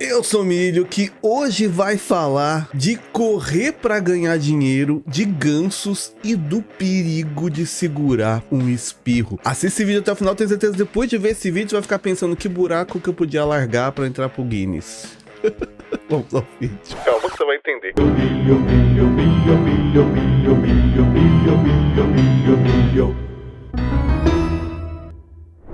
eu sou Milho que hoje vai falar de correr para ganhar dinheiro, de gansos e do perigo de segurar um espirro. Assista esse vídeo até o final, tenho certeza depois de ver esse vídeo vai ficar pensando que buraco que eu podia largar para entrar pro Guinness. Vamos ao vídeo. Calma que você vai entender. milho, milho, milho, milho, milho, milho, milho, milho, milho.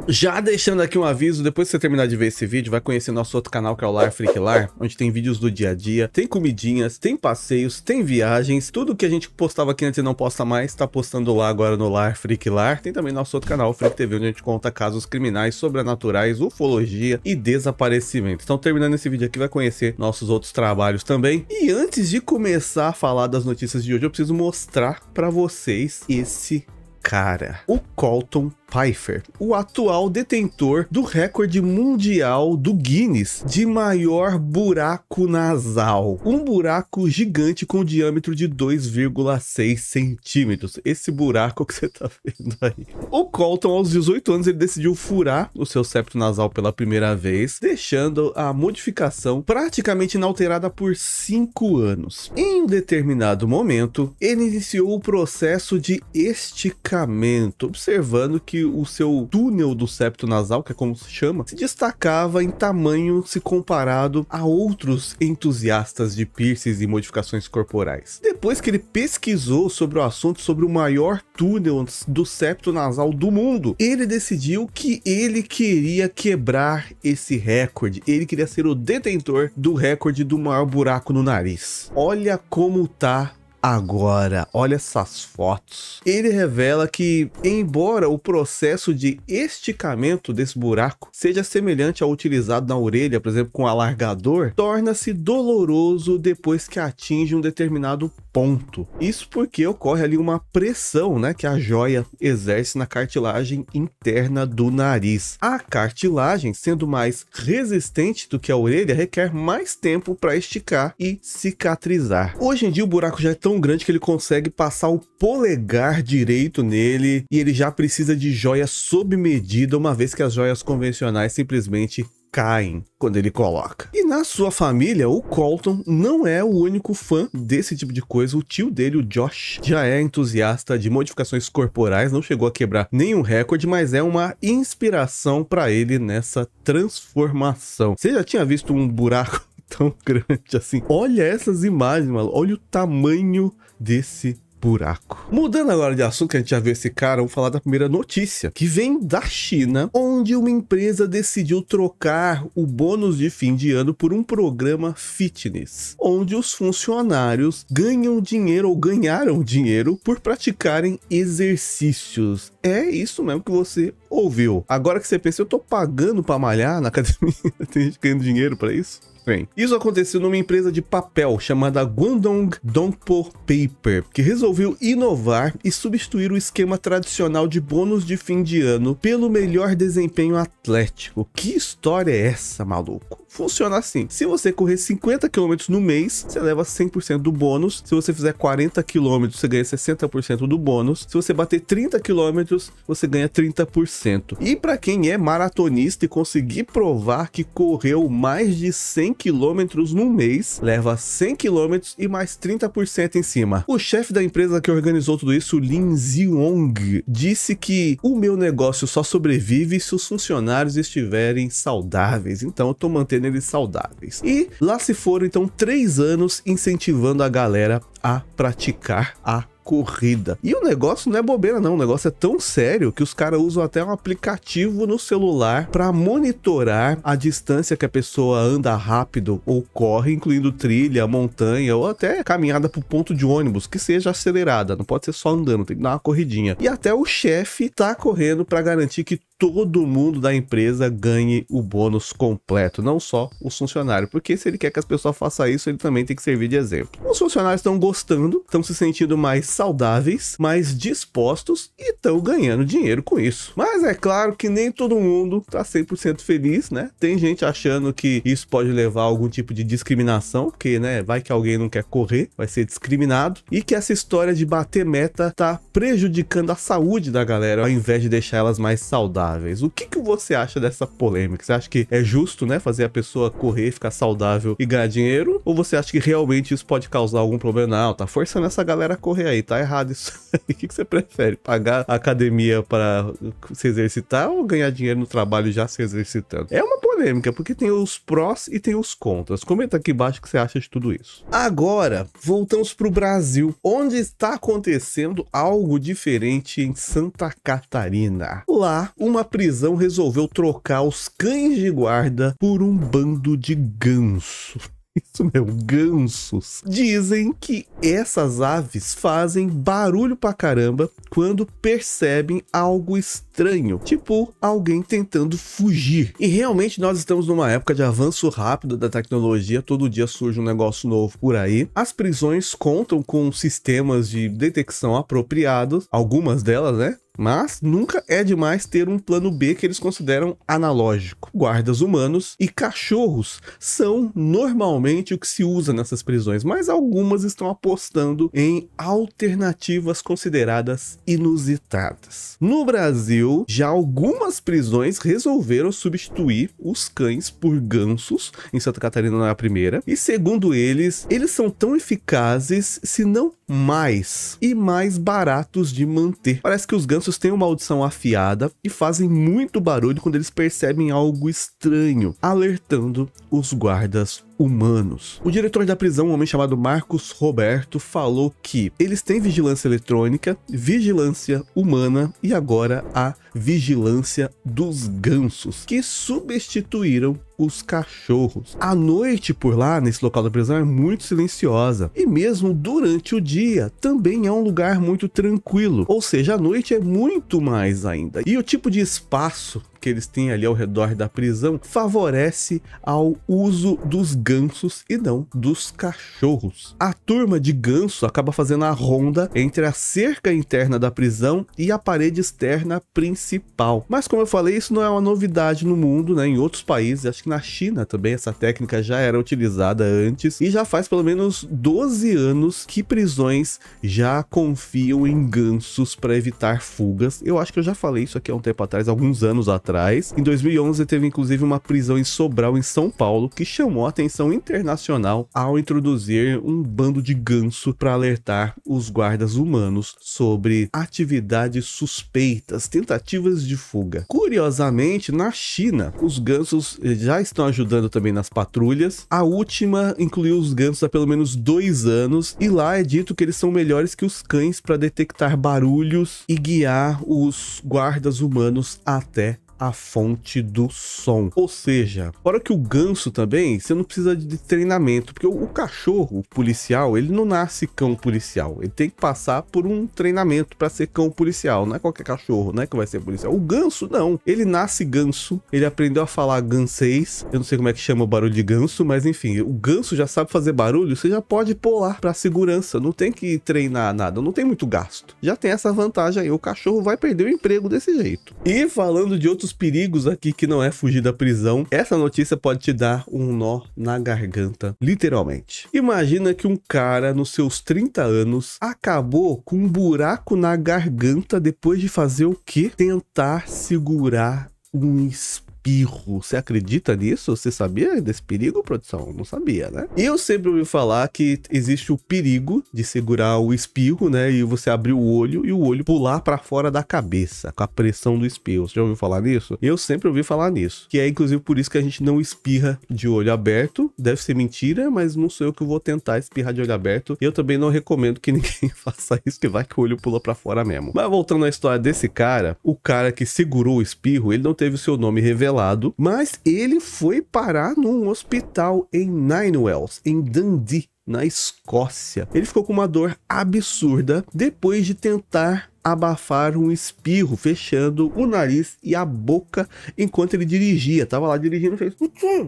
Já deixando aqui um aviso, depois que você terminar de ver esse vídeo, vai conhecer nosso outro canal que é o Lar Freak Lar, onde tem vídeos do dia a dia, tem comidinhas, tem passeios, tem viagens, tudo que a gente postava aqui antes e não posta mais, tá postando lá agora no Lar Freak Lar. Tem também nosso outro canal, Freak TV, onde a gente conta casos criminais, sobrenaturais, ufologia e desaparecimento. Então terminando esse vídeo aqui, vai conhecer nossos outros trabalhos também. E antes de começar a falar das notícias de hoje, eu preciso mostrar pra vocês esse cara. O Colton Pfeiffer, o atual detentor do recorde mundial do Guinness de maior buraco nasal. Um buraco gigante com diâmetro de 2,6 centímetros. Esse buraco que você tá vendo aí. O Colton, aos 18 anos, ele decidiu furar o seu septo nasal pela primeira vez, deixando a modificação praticamente inalterada por 5 anos. Em um determinado momento, ele iniciou o processo de esticamento, observando que o seu túnel do septo nasal, que é como se chama, se destacava em tamanho se comparado a outros entusiastas de piercings e modificações corporais. Depois que ele pesquisou sobre o assunto, sobre o maior túnel do septo nasal do mundo, ele decidiu que ele queria quebrar esse recorde. Ele queria ser o detentor do recorde do maior buraco no nariz. Olha como tá agora. Olha essas fotos. Ele revela que, embora o processo de esticamento desse buraco seja semelhante ao utilizado na orelha, por exemplo, com alargador, torna-se doloroso depois que atinge um determinado ponto. Isso porque ocorre ali uma pressão, né, que a joia exerce na cartilagem interna do nariz. A cartilagem, sendo mais resistente do que a orelha, requer mais tempo para esticar e cicatrizar. Hoje em dia o buraco já é tão tão grande que ele consegue passar o polegar direito nele e ele já precisa de joias sob medida, uma vez que as joias convencionais simplesmente caem quando ele coloca. E na sua família, o Colton não é o único fã desse tipo de coisa. O tio dele, o Josh, já é entusiasta de modificações corporais, não chegou a quebrar nenhum recorde, mas é uma inspiração para ele nessa transformação. Você já tinha visto um buraco tão grande assim. Olha essas imagens, mano. Olha o tamanho desse buraco. Mudando agora de assunto, que a gente já viu esse cara, vamos falar da primeira notícia, que vem da China, onde uma empresa decidiu trocar o bônus de fim de ano por um programa fitness, onde os funcionários ganham dinheiro ou ganharam dinheiro por praticarem exercícios. É isso mesmo que você ouviu. Agora que você pensa, eu tô pagando pra malhar na academia, tem gente ganhando dinheiro para isso? Bem, isso aconteceu numa empresa de papel chamada Guangdong Dongpo Paper, que resolveu inovar e substituir o esquema tradicional de bônus de fim de ano pelo melhor desempenho atlético. Que história é essa, maluco? funciona assim. Se você correr 50 km no mês, você leva 100% do bônus. Se você fizer 40 km, você ganha 60% do bônus. Se você bater 30 km, você ganha 30%. 100%. E para quem é maratonista e conseguir provar que correu mais de 100 quilômetros no mês, leva 100 quilômetros e mais 30% em cima. O chefe da empresa que organizou tudo isso, Lin Ziong, disse que o meu negócio só sobrevive se os funcionários estiverem saudáveis, então eu tô mantendo eles saudáveis. E lá se foram então três anos incentivando a galera a praticar a corrida. E o negócio não é bobeira não, o negócio é tão sério que os caras usam até um aplicativo no celular para monitorar a distância que a pessoa anda rápido ou corre, incluindo trilha, montanha ou até caminhada pro ponto de ônibus, que seja acelerada, não pode ser só andando, tem que dar uma corridinha. E até o chefe tá correndo para garantir que todo mundo da empresa ganhe o bônus completo, não só o funcionário, porque se ele quer que as pessoas façam isso, ele também tem que servir de exemplo. Os funcionários estão gostando, estão se sentindo mais saudáveis, mais dispostos e estão ganhando dinheiro com isso. Mas é claro que nem todo mundo está 100% feliz, né? Tem gente achando que isso pode levar a algum tipo de discriminação, porque, né, vai que alguém não quer correr, vai ser discriminado, e que essa história de bater meta está prejudicando a saúde da galera, ao invés de deixar elas mais saudáveis saudáveis. O que, que você acha dessa polêmica? Você acha que é justo, né, fazer a pessoa correr, ficar saudável e ganhar dinheiro? Ou você acha que realmente isso pode causar algum problema? Não, tá forçando essa galera a correr aí, tá errado isso. o que, que você prefere? Pagar a academia para se exercitar ou ganhar dinheiro no trabalho já se exercitando? É uma polêmica, porque tem os prós e tem os contras. Comenta aqui embaixo o que você acha de tudo isso. Agora, voltamos pro Brasil, onde está acontecendo algo diferente em Santa Catarina. Lá, um uma prisão resolveu trocar os cães de guarda por um bando de gansos. Isso mesmo, gansos. Dizem que essas aves fazem barulho pra caramba quando percebem algo estranho estranho, tipo alguém tentando fugir. E realmente nós estamos numa época de avanço rápido da tecnologia, todo dia surge um negócio novo por aí. As prisões contam com sistemas de detecção apropriados, algumas delas, né? Mas nunca é demais ter um plano B que eles consideram analógico. Guardas humanos e cachorros são normalmente o que se usa nessas prisões, mas algumas estão apostando em alternativas consideradas inusitadas. No Brasil, Brasil, já algumas prisões resolveram substituir os cães por gansos, em Santa Catarina na primeira, e segundo eles, eles são tão eficazes se não mais e mais baratos de manter. Parece que os gansos têm uma audição afiada e fazem muito barulho quando eles percebem algo estranho, alertando os guardas humanos. O diretor da prisão, um homem chamado Marcos Roberto, falou que eles têm vigilância eletrônica, vigilância humana e agora a vigilância dos gansos, que substituíram os cachorros. A noite por lá, nesse local da prisão, é muito silenciosa. E mesmo durante o dia, também é um lugar muito tranquilo. Ou seja, a noite é muito mais ainda. E o tipo de espaço que eles têm ali ao redor da prisão favorece ao uso dos gansos e não dos cachorros. A turma de ganso acaba fazendo a ronda entre a cerca interna da prisão e a parede externa principal. Mas como eu falei, isso não é uma novidade no mundo, né? Em outros países, acho que na China também essa técnica já era utilizada antes e já faz pelo menos 12 anos que prisões já confiam em gansos para evitar fugas. Eu acho que eu já falei isso aqui há um tempo atrás, alguns anos atrás atrás. Em 2011 teve inclusive uma prisão em Sobral, em São Paulo, que chamou a atenção internacional ao introduzir um bando de ganso para alertar os guardas humanos sobre atividades suspeitas, tentativas de fuga. Curiosamente, na China, os gansos eh, já estão ajudando também nas patrulhas. A última incluiu os gansos há pelo menos dois anos e lá é dito que eles são melhores que os cães para detectar barulhos e guiar os guardas humanos até a fonte do som. Ou seja, fora que o ganso também, você não precisa de treinamento, porque o, o cachorro o policial, ele não nasce cão policial. Ele tem que passar por um treinamento para ser cão policial. Não é qualquer cachorro, né, que vai ser policial. O ganso não. Ele nasce ganso, ele aprendeu a falar gansês. Eu não sei como é que chama o barulho de ganso, mas enfim, o ganso já sabe fazer barulho, você já pode pular para segurança, não tem que treinar nada, não tem muito gasto. Já tem essa vantagem aí, o cachorro vai perder o emprego desse jeito. E falando de outros dos perigos aqui que não é fugir da prisão, essa notícia pode te dar um nó na garganta, literalmente. Imagina que um cara nos seus 30 anos acabou com um buraco na garganta depois de fazer o quê? Tentar segurar um espelho espirro. Você acredita nisso? Você sabia desse perigo, produção? Não sabia, né? E eu sempre ouvi falar que existe o perigo de segurar o espirro, né? E você abrir o olho e o olho pular para fora da cabeça com a pressão do espirro. Você já ouviu falar nisso? Eu sempre ouvi falar nisso. Que é inclusive por isso que a gente não espirra de olho aberto. Deve ser mentira, mas não sou eu que vou tentar espirrar de olho aberto. Eu também não recomendo que ninguém faça isso, que vai que o olho pula para fora mesmo. Mas voltando à história desse cara, o cara que segurou o espirro, ele não teve o seu nome revelado atropelado, mas ele foi parar num hospital em Ninewells, em Dundee, na Escócia. Ele ficou com uma dor absurda depois de tentar abafar um espirro, fechando o nariz e a boca enquanto ele dirigia. Tava lá dirigindo, fez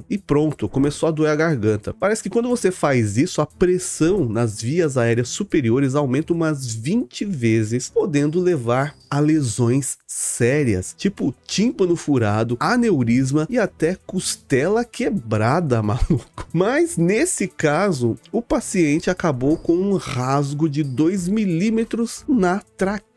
e pronto, começou a doer a garganta. Parece que quando você faz isso, a pressão nas vias aéreas superiores aumenta umas 20 vezes, podendo levar a lesões sérias, tipo tímpano furado, aneurisma e até costela quebrada, maluco. Mas nesse caso, o paciente acabou com um rasgo de 2 milímetros na traqueia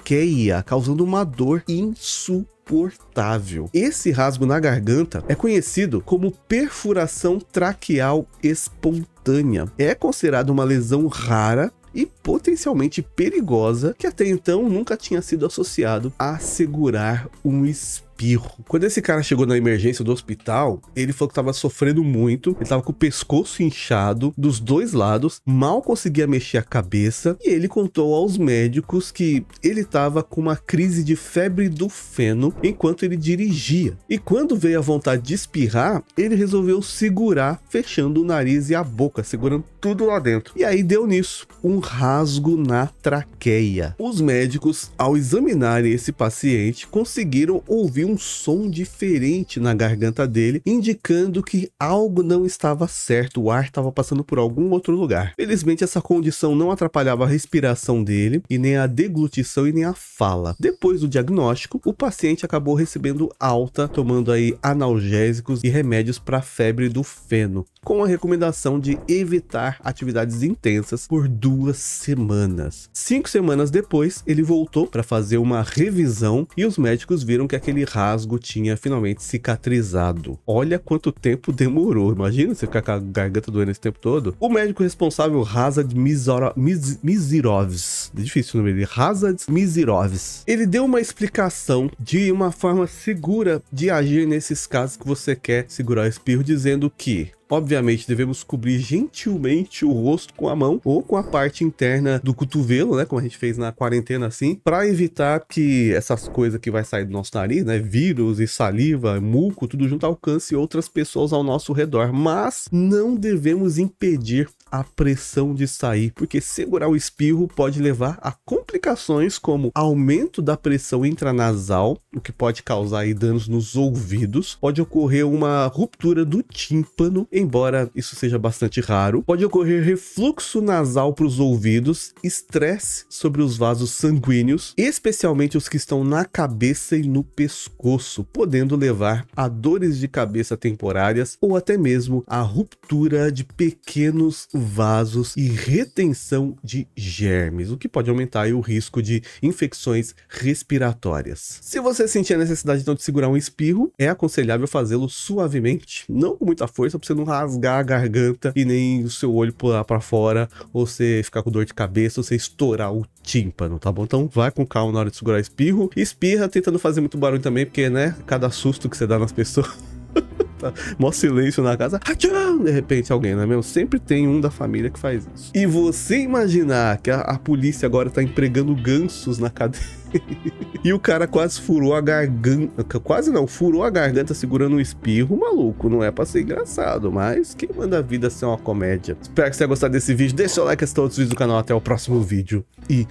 causando uma dor insuportável Esse rasgo na garganta é conhecido como perfuração traqueal espontânea. É considerado uma lesão rara e potencialmente perigosa que até então nunca tinha sido associado a segurar um espírito espirro. Quando esse cara chegou na emergência do hospital, ele falou que tava sofrendo muito, ele tava com o pescoço inchado dos dois lados, mal conseguia mexer a cabeça, e ele contou aos médicos que ele tava com uma crise de febre do feno enquanto ele dirigia. E quando veio a vontade de espirrar, ele resolveu segurar, fechando o nariz e a boca, segurando tudo lá dentro. E aí deu nisso, um rasgo na traqueia. Os médicos, ao examinarem esse paciente, conseguiram ouvir um som diferente na garganta dele, indicando que algo não estava certo, o ar estava passando por algum outro lugar. Felizmente, essa condição não atrapalhava a respiração dele, e nem a deglutição e nem a fala. Depois do diagnóstico, o paciente acabou recebendo alta, tomando aí analgésicos e remédios para febre do feno com a recomendação de evitar atividades intensas por duas semanas. Cinco semanas depois, ele voltou para fazer uma revisão e os médicos viram que aquele rasgo tinha finalmente cicatrizado. Olha quanto tempo demorou, imagina você ficar com a garganta doendo esse tempo todo. O médico responsável, Hazard Miz, Mizirovs, é difícil o nome dele, Razad Mizirovs, ele deu uma explicação de uma forma segura de agir nesses casos que você quer segurar o espirro, dizendo que, obviamente, obviamente, devemos cobrir gentilmente o rosto com a mão ou com a parte interna do cotovelo, né? Como a gente fez na quarentena assim, para evitar que essas coisas que vai sair do nosso nariz, né? Vírus e saliva, muco, tudo junto alcance outras pessoas ao nosso redor. Mas não devemos impedir a pressão de sair, porque segurar o espirro pode levar a complicações como aumento da pressão intranasal, o que pode causar danos nos ouvidos, pode ocorrer uma ruptura do tímpano, embora isso seja bastante raro, pode ocorrer refluxo nasal para os ouvidos, estresse sobre os vasos sanguíneos, especialmente os que estão na cabeça e no pescoço, podendo levar a dores de cabeça temporárias ou até mesmo a ruptura de pequenos vasos e retenção de germes, o que pode aumentar o risco de infecções respiratórias. Se você sentir a necessidade então, de segurar um espirro, é aconselhável fazê-lo suavemente, não com muita força, para você não rasgar a garganta e nem o seu olho pular para fora, ou você ficar com dor de cabeça, ou você estourar o tímpano, tá bom? Então vai com calma na hora de segurar espirro. Espirra tentando fazer muito barulho também, porque, né, cada susto que você dá nas pessoas. tá mó silêncio na casa. De repente alguém, né, meu? Sempre tem um da família que faz isso. E você imaginar que a, a polícia agora tá empregando gansos na cadeia. e o cara quase furou a garganta. Quase não, furou a garganta segurando um espirro, maluco. Não é pra ser engraçado, mas quem manda a vida ser uma comédia? Espero que você tenha gostado desse vídeo. Deixa o like, assista é outros vídeos do canal. Até o próximo vídeo. E